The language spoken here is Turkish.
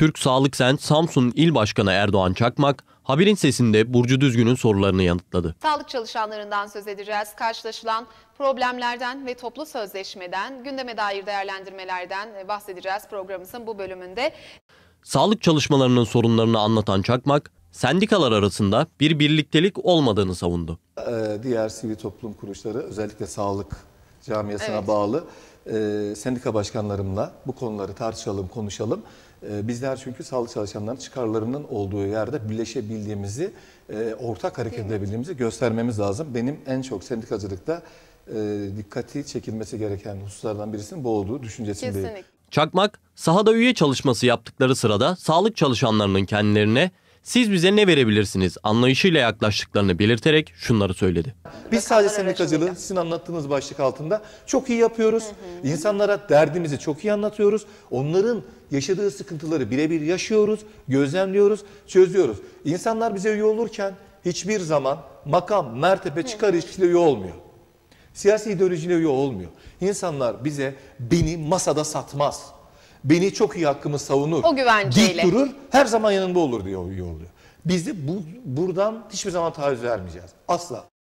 Türk Sağlık Sen Samsun İl Başkanı Erdoğan Çakmak, Haberin sesinde Burcu Düzgün'ün sorularını yanıtladı. Sağlık çalışanlarından söz edeceğiz. Karşılaşılan problemlerden ve toplu sözleşmeden, gündeme dair değerlendirmelerden bahsedeceğiz programımızın bu bölümünde. Sağlık çalışmalarının sorunlarını anlatan Çakmak, sendikalar arasında bir birliktelik olmadığını savundu. Ee, diğer sivil toplum kuruluşları özellikle sağlık camiasına evet. bağlı e, sendika başkanlarımla bu konuları tartışalım, konuşalım. E, bizler çünkü sağlık çalışanlarının çıkarlarının olduğu yerde birleşebildiğimizi, e, ortak hareket edebildiğimizi göstermemiz lazım. Benim en çok sendikacılıkta e, dikkati çekilmesi gereken hususlardan birisinin bu olduğu düşüncesindeyim. Çakmak, sahada üye çalışması yaptıkları sırada sağlık çalışanlarının kendilerine siz bize ne verebilirsiniz anlayışıyla yaklaştıklarını belirterek şunları söyledi. Biz sadece sendikacılığı sizin anlattığınız başlık altında çok iyi yapıyoruz. İnsanlara derdimizi çok iyi anlatıyoruz. Onların yaşadığı sıkıntıları birebir yaşıyoruz, gözlemliyoruz, çözüyoruz. İnsanlar bize üye olurken hiçbir zaman makam, mertebe, çıkar ilişkisiyle üye olmuyor. Siyasi ideolojiyle üye olmuyor. İnsanlar bize beni masada satmaz Beni çok iyi hakkımı savunur. O güvenceyle. Dik durur. Her zaman yanında olur diyor oluyor. Bizi bu, buradan hiçbir zaman taviz vermeyeceğiz. Asla.